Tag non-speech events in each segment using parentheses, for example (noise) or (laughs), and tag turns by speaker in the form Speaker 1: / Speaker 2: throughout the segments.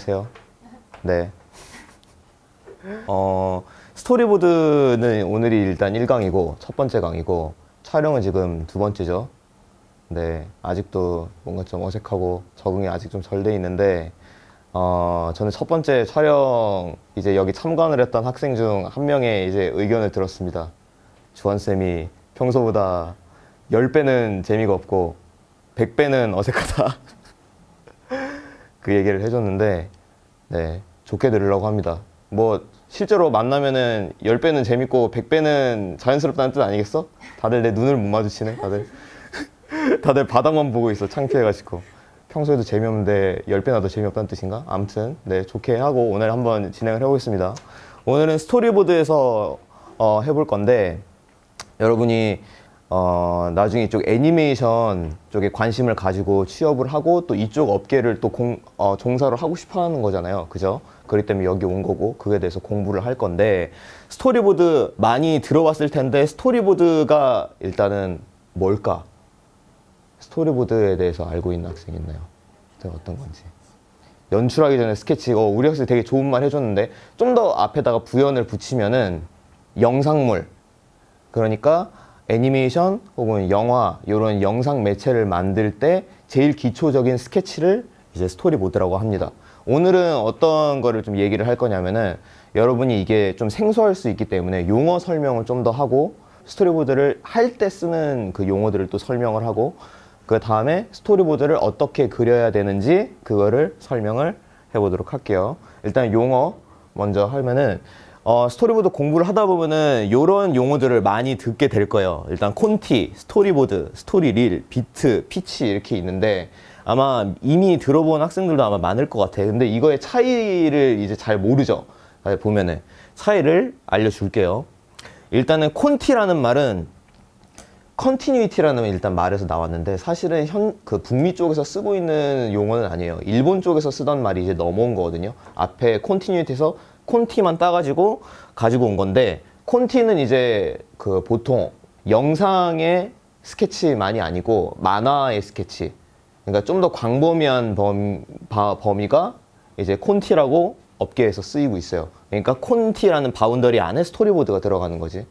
Speaker 1: 안녕하세요. 네. 어, 스토리보드는 오늘이 일단 1강이고 첫 번째 강이고 촬영은 지금 두 번째죠. 네, 아직도 뭔가 좀 어색하고 적응이 아직 좀덜돼 있는데 어, 저는 첫 번째 촬영 이제 여기 참관을 했던 학생 중 한 명의 이제 의견을 들었습니다. 주원 쌤이 평소보다 10배는 재미가 없고 100배는 어색하다. (laughs) 그 얘기를 해줬는데 네 좋게 들으려고 합니다. 뭐 실제로 만나면은 10배는 재밌고 100배는 자연스럽다는 뜻 아니겠어? 다들 내 눈을 못 마주치네 다들 (laughs) 다들 바닥만 보고 있어 창피해가지고 평소에도 재미없는데 10배나 더 재미없다는 뜻인가? 아무튼 네 좋게 하고 오늘 한번 진행을 해보겠습니다 오늘은 스토리보드에서 어, 해볼 건데 여러분이 어, 나중에 이쪽 애니메이션 쪽에 관심을 가지고 취업을 하고 또 이쪽 업계를 또 공, 어, 종사를 하고 싶어 하는 거잖아요. 그죠? 그렇기 때문에 여기 온 거고 그에 대해서 공부를 할 건데 스토리보드 많이 들어왔을 텐데 스토리보드가 일단은 뭘까? 스토리보드에 대해서 알고 있는 학생 있나요? 네, 어떤 건지. 연출하기 전에 스케치, 어, 우리 학생 되게 좋은 말 해줬는데 좀 더 앞에다가 부연을 붙이면은 영상물. 그러니까 애니메이션 혹은 영화 이런 영상 매체를 만들 때 제일 기초적인 스케치를 이제 스토리보드라고 합니다. 오늘은 어떤 거를 좀 얘기를 할 거냐면은 여러분이 이게 좀 생소할 수 있기 때문에 용어 설명을 좀 더 하고 스토리보드를 할 때 쓰는 그 용어들을 또 설명을 하고 그 다음에 스토리보드를 어떻게 그려야 되는지 그거를 설명을 해보도록 할게요. 일단 용어 먼저 하면은 어, 스토리보드 공부를 하다 보면은 이런 용어들을 많이 듣게 될 거예요. 일단 콘티, 스토리보드, 스토리릴, 비트, 피치 이렇게 있는데 아마 이미 들어본 학생들도 아마 많을 것 같아요. 근데 이거의 차이를 이제 잘 모르죠. 보면은 차이를 알려줄게요. 일단은 콘티라는 말은 컨티뉴이티라는 일단 말에서 나왔는데 사실은 현 그 북미 쪽에서 쓰고 있는 용어는 아니에요. 일본 쪽에서 쓰던 말이 이제 넘어온 거거든요. 앞에 컨티뉴이티에서 콘티만 따가지고 가지고 온 건데 콘티는 이제 그 보통 영상의 스케치만이 아니고 만화의 스케치 그러니까 좀 더 광범위한 범, 바, 범위가 이제 콘티라고 업계에서 쓰이고 있어요 그러니까 콘티라는 바운더리 안에 스토리보드가 들어가는 거지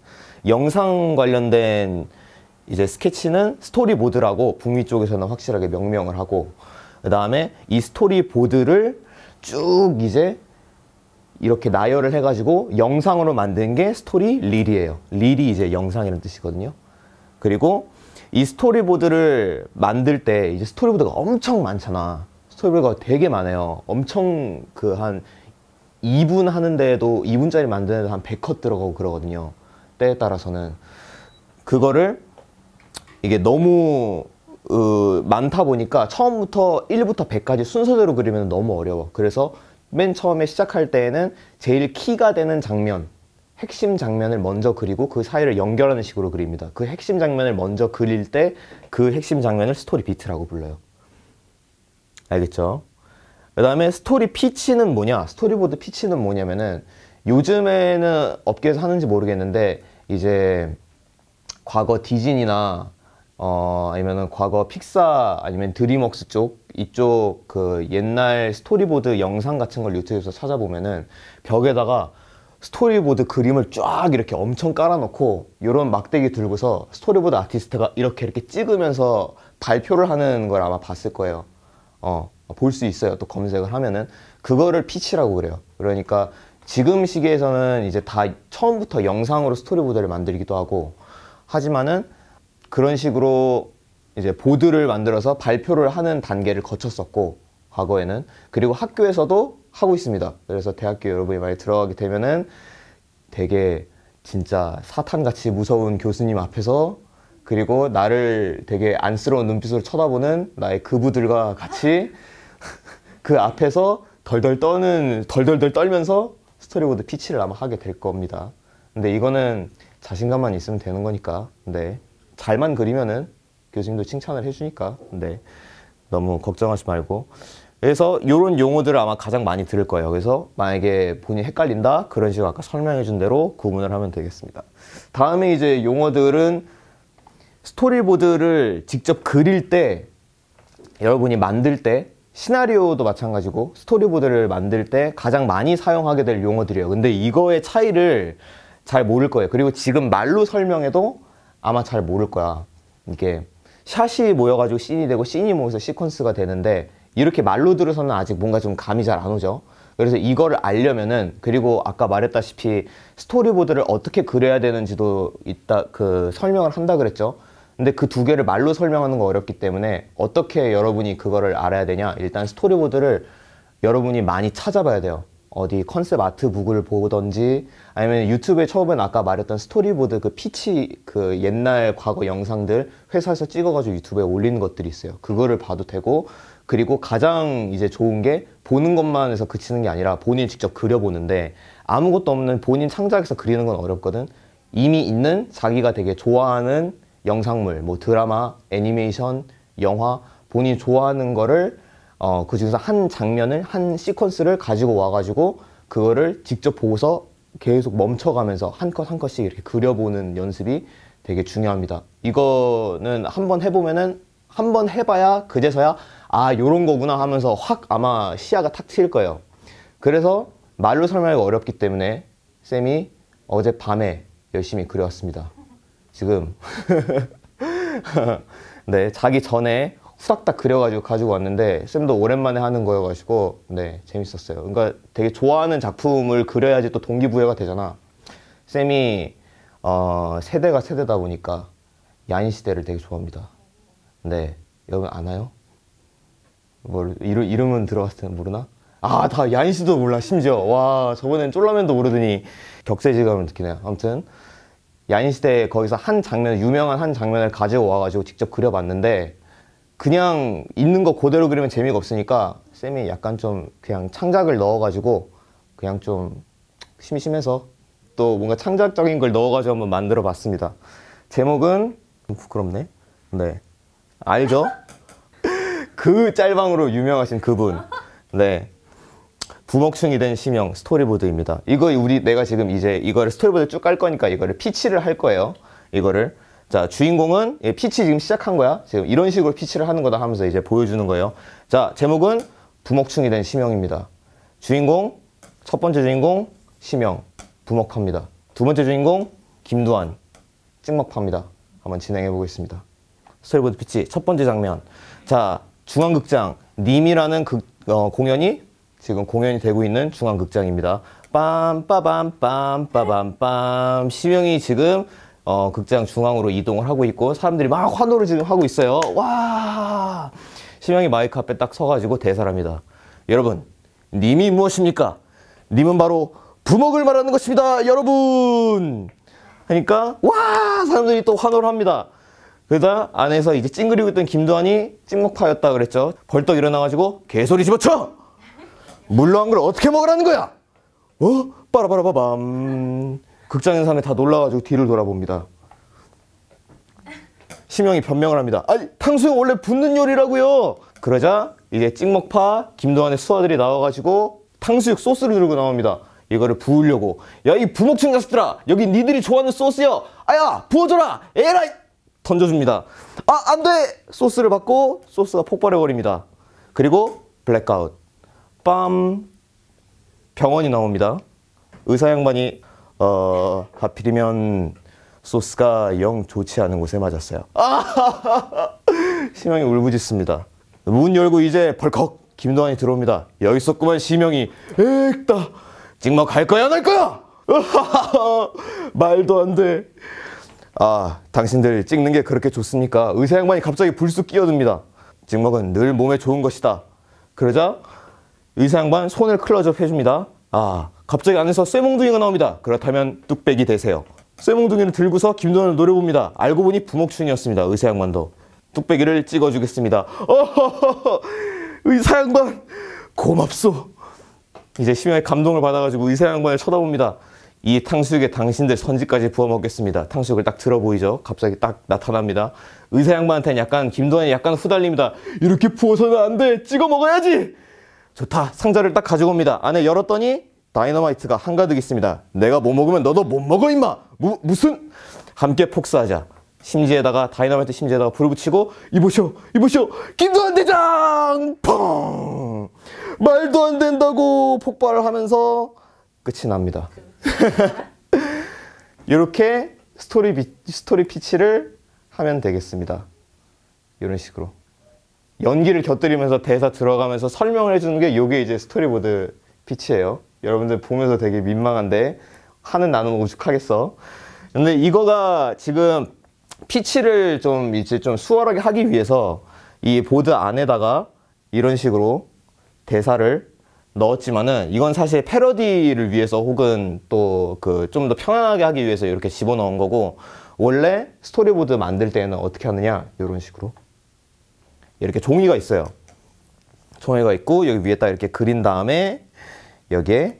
Speaker 1: 영상 관련된 이제 스케치는 스토리보드라고 북미 쪽에서는 확실하게 명명을 하고 그 다음에 이 스토리보드를 쭉 이제 이렇게 나열을 해가지고 영상으로 만든 게 스토리 릴이에요. 릴이 이제 영상이라는 뜻이거든요. 그리고 이 스토리보드를 만들 때 이제 스토리보드가 엄청 많잖아. 스토리보드가 되게 많아요. 엄청 그 한 2분 하는데도 2분짜리 만드는데도 한 100컷 들어가고 그러거든요. 때에 따라서는 그거를 이게 너무 으, 많다 보니까 처음부터 1부터 100까지 순서대로 그리면 너무 어려워. 그래서 맨 처음에 시작할 때에는 제일 키가 되는 장면 핵심 장면을 먼저 그리고 그 사이를 연결하는 식으로 그립니다. 그 핵심 장면을 먼저 그릴 때 그 핵심 장면을 스토리 비트라고 불러요. 알겠죠? 그 다음에 스토리 피치는 뭐냐? 스토리보드 피치는 뭐냐면은 요즘에는 업계에서 하는지 모르겠는데 이제 과거 디즈니나 어, 아니면은 과거 픽사 아니면 드림웍스 쪽 이쪽 그 옛날 스토리보드 영상 같은 걸 유튜브에서 찾아보면은 벽에다가 스토리보드 그림을 쫙 이렇게 엄청 깔아놓고 이런 막대기 들고서 스토리보드 아티스트가 이렇게 이렇게 찍으면서 발표를 하는 걸 아마 봤을 거예요. 어, 볼 수 있어요. 또 검색을 하면은 그거를 피치라고 그래요. 그러니까 지금 시기에서는 이제 다 처음부터 영상으로 스토리보드를 만들기도 하고 하지만은 그런 식으로 이제 보드를 만들어서 발표를 하는 단계를 거쳤었고 과거에는 그리고 학교에서도 하고 있습니다. 그래서 대학교 여러분이 많이 들어가게 되면은 되게 진짜 사탄같이 무서운 교수님 앞에서 그리고 나를 되게 안쓰러운 눈빛으로 쳐다보는 나의 그부들과 같이 (laughs) 그 앞에서 덜덜 떠는 덜덜덜 떨면서 스토리보드 피치를 아마 하게 될 겁니다. 근데 이거는 자신감만 있으면 되는 거니까. 네. 잘만 그리면은 교수님도 칭찬을 해주니까 네 너무 걱정하지 말고 그래서 이런 용어들을 아마 가장 많이 들을 거예요. 그래서 만약에 본인이 헷갈린다 그런 식으로 아까 설명해 준 대로 구분을 하면 되겠습니다. 다음에 이제 용어들은 스토리보드를 직접 그릴 때 여러분이 만들 때 시나리오도 마찬가지고 스토리보드를 만들 때 가장 많이 사용하게 될 용어들이에요. 근데 이거의 차이를 잘 모를 거예요. 그리고 지금 말로 설명해도 아마 잘 모를 거야. 이게 샷이 모여가지고 씬이 되고 씬이 모여서 시퀀스가 되는데 이렇게 말로 들어서는 아직 뭔가 좀 감이 잘 안 오죠. 그래서 이거를 알려면은 그리고 아까 말했다시피 스토리보드를 어떻게 그려야 되는지도 있다 그 설명을 한다 그랬죠. 근데 그 두 개를 말로 설명하는 거 어렵기 때문에 어떻게 여러분이 그거를 알아야 되냐? 일단 스토리보드를 여러분이 많이 찾아봐야 돼요. 어디 컨셉 아트 북을 보던지 아니면 유튜브에 처음엔 아까 말했던 스토리보드 그 피치 그 옛날 과거 영상들 회사에서 찍어가지고 유튜브에 올리는 것들이 있어요. 그거를 봐도 되고 그리고 가장 이제 좋은 게 보는 것만 해서 그치는 게 아니라 본인 직접 그려보는데 아무것도 없는 본인 창작에서 그리는 건 어렵거든. 이미 있는 자기가 되게 좋아하는 영상물, 뭐 드라마, 애니메이션, 영화 본인이 좋아하는 거를 어, 그 중에서 한 장면을 한 시퀀스를 가지고 와가지고 그거를 직접 보고서 계속 멈춰가면서 한 컷 한 컷씩 이렇게 그려보는 연습이 되게 중요합니다. 이거는 한번 해보면은 한번 해봐야 그제서야 아 요런 거구나 하면서 확 아마 시야가 탁 트일 거예요. 그래서 말로 설명하기가 어렵기 때문에 쌤이 어젯밤에 열심히 그려왔습니다. 지금 (laughs) 네 자기 전에 후닥닥 그려가지고 가지고 왔는데 쌤도 오랜만에 하는 거여가지고 네 재밌었어요. 그러니까 되게 좋아하는 작품을 그려야지 또 동기부여가 되잖아. 쌤이 어, 세대가 세대다 보니까 야인 시대를 되게 좋아합니다. 네 여러분 아나요? 뭘 이름 이름은 들어갔을 때데 모르나? 아 다 야인 시도 몰라 심지어 와 저번엔 쫄라맨도 모르더니 격세지감을 느끼네요. 아무튼 야인 시대 거기서 한 장면 유명한 한 장면을 가져 와가지고 직접 그려봤는데 그냥 있는 거 그대로 그리면 재미가 없으니까 쌤이 약간 좀 그냥 창작을 넣어가지고 그냥 좀 심심해서 또 뭔가 창작적인 걸 넣어가지고 한번 만들어 봤습니다. 제목은 부끄럽네. 네. 알죠? (laughs) 그 짤방으로 유명하신 그분. 네. 부먹충이 된 심형 스토리보드입니다. 이거 우리 내가 지금 이제 이거를 스토리보드 쭉 깔 거니까 이거를 피치를 할 거예요. 이거를 자 주인공은 예, 피치 지금 시작한 거야 지금 이런 식으로 피치를 하는 거다 하면서 이제 보여주는 거예요 자 제목은 부먹충이 된 심형입니다 주인공 첫 번째 주인공 심형 부먹합니다 두 번째 주인공 김두한 찍먹합니다 한번 진행해 보겠습니다 스토리보드 피치 첫 번째 장면 자 중앙극장 님이라는 극, 어, 공연이 지금 공연이 되고 있는 중앙극장입니다 빰빠밤 빰빠밤 빰 심형이 지금 어, 극장 중앙으로 이동을 하고 있고 사람들이 막 환호를 지금 하고 있어요. 와! 심영이 마이크 앞에 딱 서가지고 대사를 합니다. 여러분, 님이 무엇입니까? 님은 바로 부먹을 말하는 것입니다. 여러분! 하니까 와! 사람들이 또 환호를 합니다. 그러다 안에서 이제 찡그리고 있던 김도환이 찍먹파였다 그랬죠. 벌떡 일어나가지고 개소리 집어쳐! 물러한걸 어떻게 먹으라는 거야? 어? 빠라바라바밤. 극장에 사는 다 놀라가지고 뒤를 돌아봅니다. 심영이 변명을 합니다. 아니 탕수육 원래 붓는 요리라고요. 그러자 이제 찍먹파 김도환의 수아들이 나와가지고 탕수육 소스를 들고 나옵니다. 이거를 부으려고 야 이 부목충 녀석들아 여기 니들이 좋아하는 소스여 아야 부어줘라 에라 던져줍니다. 아 안돼 소스를 받고 소스가 폭발해버립니다. 그리고 블랙아웃 빰 병원이 나옵니다. 의사 양반이 어, 하필이면 소스가 영 좋지 않은 곳에 맞았어요. 아! (laughs) 심형이 울부짖습니다. 문 열고 이제 벌컥 김도환이 들어옵니다. 여기 있었구만 심형이. 에익다. 찍먹 갈 거야 안 할 거야? (laughs) 말도 안 돼. 아 당신들 찍는 게 그렇게 좋습니까? 의사 양반이 갑자기 불쑥 끼어듭니다. 찍먹은 늘 몸에 좋은 것이다. 그러자 의사 양반 손을 클로즈업 해줍니다. 아, 갑자기 안에서 쇠몽둥이가 나옵니다. 그렇다면 뚝배기 되세요. 쇠몽둥이를 들고서 김도환을 노려봅니다. 알고 보니 부목충이었습니다. 의사양반도. 뚝배기를 찍어주겠습니다. 어허허허! 의사양반! 고맙소! 이제 심야에 감동을 받아가지고 의사양반을 쳐다봅니다. 이 탕수육에 당신들 선지까지 부어먹겠습니다. 탕수육을 딱 들어보이죠? 갑자기 딱 나타납니다. 의사양반한테는 약간, 김도환이 약간 후달립니다. 이렇게 부어서는 안 돼! 찍어 먹어야지! 좋다 상자를 딱 가지고 옵니다 안에 열었더니 다이너마이트가 한가득 있습니다 내가 뭐 먹으면 너도 못 먹어 임마 무, 무슨 함께 폭사하자 심지에다가 다이너마이트 심지에다가 불 붙이고 이보쇼 이보쇼 김도한 대장 펑 말도 안 된다고 폭발을 하면서 끝이 납니다 이렇게 (laughs) 스토리, 스토리 피치를 하면 되겠습니다 이런 식으로 연기를 곁들이면서 대사 들어가면서 설명을 해주는 게 이게 이제 스토리보드 피치예요. 여러분들 보면서 되게 민망한데 하는 나는 오죽하겠어. 근데 이거가 지금 피치를 좀 이제 좀 수월하게 하기 위해서 이 보드 안에다가 이런 식으로 대사를 넣었지만은 이건 사실 패러디를 위해서 혹은 또 그 좀 더 편안하게 하기 위해서 이렇게 집어넣은 거고 원래 스토리보드 만들 때는 어떻게 하느냐 이런 식으로 이렇게 종이가 있어요. 종이가 있고 여기 위에다 이렇게 그린 다음에 여기에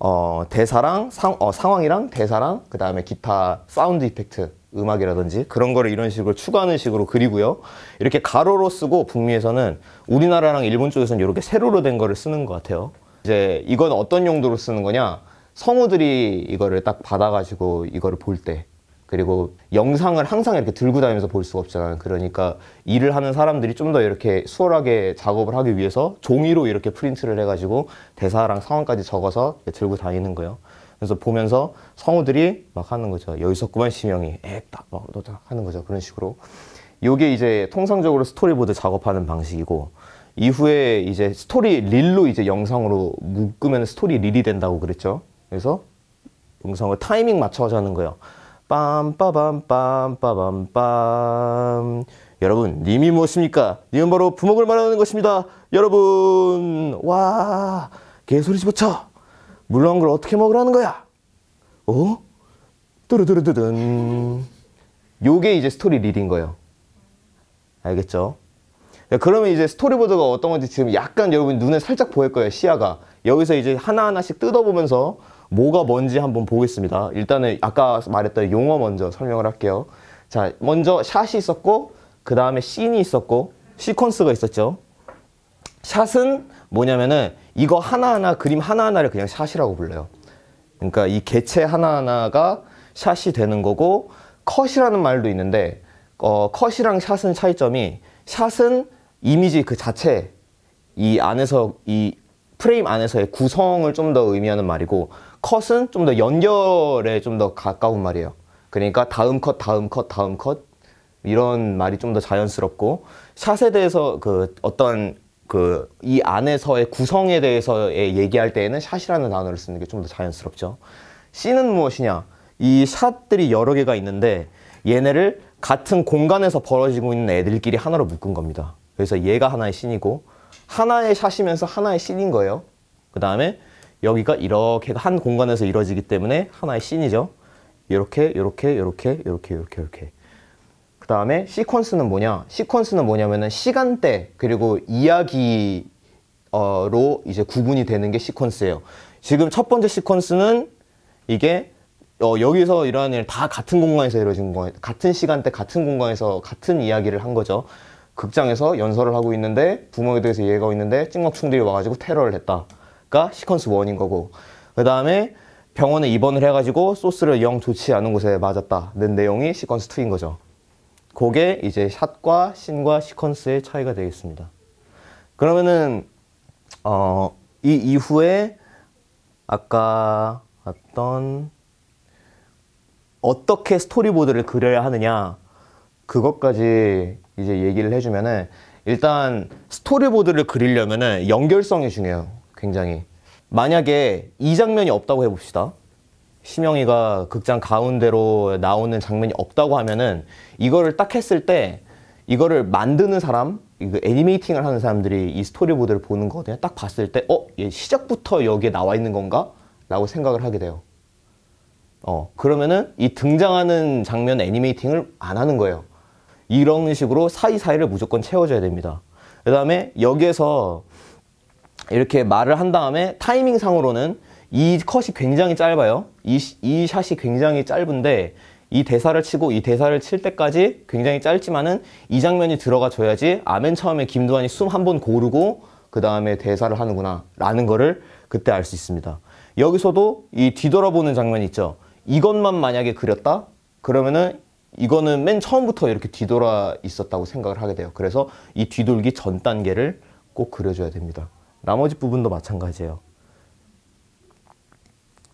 Speaker 1: 어, 대사랑 상, 어, 상황이랑 대사랑 그 다음에 기타 사운드 이펙트 음악이라든지 그런 거를 이런 식으로 추가하는 식으로 그리고요 이렇게 가로로 쓰고 북미에서는 우리나라랑 일본 쪽에서는 이렇게 세로로 된 거를 쓰는 것 같아요 이제 이건 어떤 용도로 쓰는 거냐 성우들이 이거를 딱 받아가지고 이거를 볼때 그리고 영상을 항상 이렇게 들고 다니면서 볼 수가 없잖아요. 그러니까 일을 하는 사람들이 좀 더 이렇게 수월하게 작업을 하기 위해서 종이로 이렇게 프린트를 해가지고 대사랑 상황까지 적어서 들고 다니는 거예요. 그래서 보면서 성우들이 막 하는 거죠. 여기서구만 심명이 에딱막 하는 거죠. 그런 식으로. 요게 이제 통상적으로 스토리보드 작업하는 방식이고 이후에 이제 스토리 릴로 이제 영상으로 묶으면 스토리 릴이 된다고 그랬죠. 그래서 영상을 타이밍 맞춰서 하는 거예요. 빰빠밤빰빠밤빰 여러분 님이 무엇입니까? 님은 바로 부먹을 말하는 것입니다 여러분 와 개소리 집어쳐 물렁한 걸 어떻게 먹으라는 거야 어? 뚜루뚜루뚜둔 요게 이제 스토리 릴인 거예요 알겠죠? 네, 그러면 이제 스토리보드가 어떤 건지 지금 약간 여러분 눈에 살짝 보일 거예요 시야가 여기서 이제 하나하나씩 뜯어보면서 뭐가 뭔지 한번 보겠습니다. 일단은 아까 말했던 용어 먼저 설명을 할게요. 자, 먼저 샷이 있었고 그 다음에 씬이 있었고 시퀀스가 있었죠. 샷은 뭐냐면은 이거 하나하나 그림 하나하나를 그냥 샷이라고 불러요. 그러니까 이 개체 하나하나가 샷이 되는 거고 컷이라는 말도 있는데 어, 컷이랑 샷은 차이점이 샷은 이미지 그 자체 이 안에서 이 프레임 안에서의 구성을 좀 더 의미하는 말이고 컷은 좀 더 연결에 좀 더 가까운 말이에요. 그러니까 다음 컷, 다음 컷, 다음 컷 이런 말이 좀 더 자연스럽고 샷에 대해서 그 어떤 그 이 안에서의 구성에 대해서 얘기할 때에는 샷이라는 단어를 쓰는 게 좀 더 자연스럽죠. C는 무엇이냐? 이 샷들이 여러 개가 있는데 얘네를 같은 공간에서 벌어지고 있는 애들끼리 하나로 묶은 겁니다. 그래서 얘가 하나의 씬이고 하나의 샷이면서 하나의 씬인 거예요. 그 다음에 여기가 이렇게 한 공간에서 이루어지기 때문에 하나의 씬이죠. 이렇게 이렇게 이렇게 이렇게 이렇게 이렇게 그 다음에 시퀀스는 뭐냐 시퀀스는 뭐냐면은 시간대 그리고 이야기 로 이제 구분이 되는 게 시퀀스예요 지금 첫 번째 시퀀스는 이게 어, 여기서 일어난 일 다 같은 공간에서 이루어진 거예요 같은 시간대 같은 공간에서 같은 이야기를 한 거죠 극장에서 연설을 하고 있는데 부모에 대해서 이해가 있는데 찍먹충들이 와가지고 테러를 했다 가 시퀀스 원인 거고 그 다음에 병원에 입원을 해가지고 소스를 영 좋지 않은 곳에 맞았다는 내용이 시퀀스 2인 거죠. 그게 이제 샷과 신과 시퀀스의 차이가 되겠습니다. 그러면은 어, 이 이후에 아까 봤던 어떻게 스토리보드를 그려야 하느냐 그것까지 이제 얘기를 해주면은 일단 스토리보드를 그리려면은 연결성이 중요해요. 굉장히 만약에 이 장면이 없다고 해봅시다 심영이가 극장 가운데로 나오는 장면이 없다고 하면은 이거를 딱 했을 때 이거를 만드는 사람 이거 그 애니메이팅을 하는 사람들이 이 스토리보드를 보는 거거든요 딱 봤을 때 어? 시작부터 여기에 나와 있는 건가? 라고 생각을 하게 돼요 어 그러면은 이 등장하는 장면 애니메이팅을 안 하는 거예요 이런 식으로 사이사이를 무조건 채워줘야 됩니다 그 다음에 여기에서 이렇게 말을 한 다음에 타이밍 상으로는 이 컷이 굉장히 짧아요. 이, 이 샷이 굉장히 짧은데 이 대사를 치고 이 대사를 칠 때까지 굉장히 짧지만은 이 장면이 들어가 줘야지 아멘 처음에 김두한이 숨 한 번 고르고 그 다음에 대사를 하는구나 라는 거를 그때 알 수 있습니다. 여기서도 이 뒤돌아보는 장면 있죠. 이것만 만약에 그렸다? 그러면은 이거는 맨 처음부터 이렇게 뒤돌아 있었다고 생각을 하게 돼요. 그래서 이 뒤돌기 전 단계를 꼭 그려줘야 됩니다. 나머지 부분도 마찬가지예요.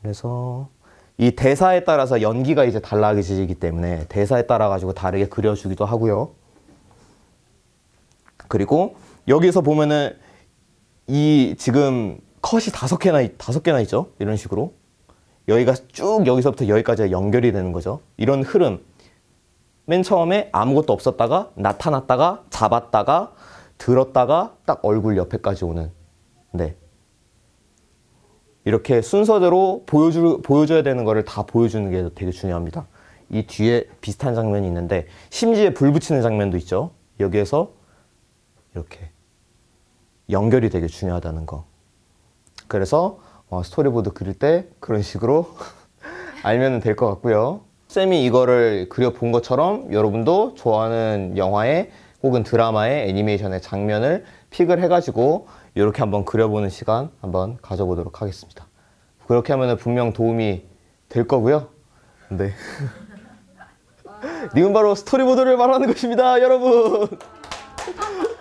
Speaker 1: 그래서 이 대사에 따라서 연기가 이제 달라지기 때문에 대사에 따라 가지고 다르게 그려주기도 하고요. 그리고 여기서 보면은 이 지금 컷이 다섯 개나 다섯 개나 있죠. 이런 식으로 여기가 쭉 여기서부터 여기까지 연결이 되는 거죠. 이런 흐름. 맨 처음에 아무것도 없었다가 나타났다가 잡았다가 들었다가 딱 얼굴 옆에까지 오는 네. 이렇게 순서대로 보여주, 보여줘야 되는 거를 다 보여주는 게 되게 중요합니다. 이 뒤에 비슷한 장면이 있는데 심지에 불 붙이는 장면도 있죠. 여기에서 이렇게 연결이 되게 중요하다는 거. 그래서 어, 스토리보드 그릴 때 그런 식으로 (laughs) 알면 될 것 같고요. 쌤이 이거를 그려본 것처럼 여러분도 좋아하는 영화에 혹은 드라마의 애니메이션의 장면을 픽을 해가지고 이렇게 한번 그려보는 시간 한번 가져보도록 하겠습니다. 그렇게 하면 분명 도움이 될 거고요. 네. 니은 (laughs) 바로 스토리보드를 말하는 것입니다, 여러분. (laughs)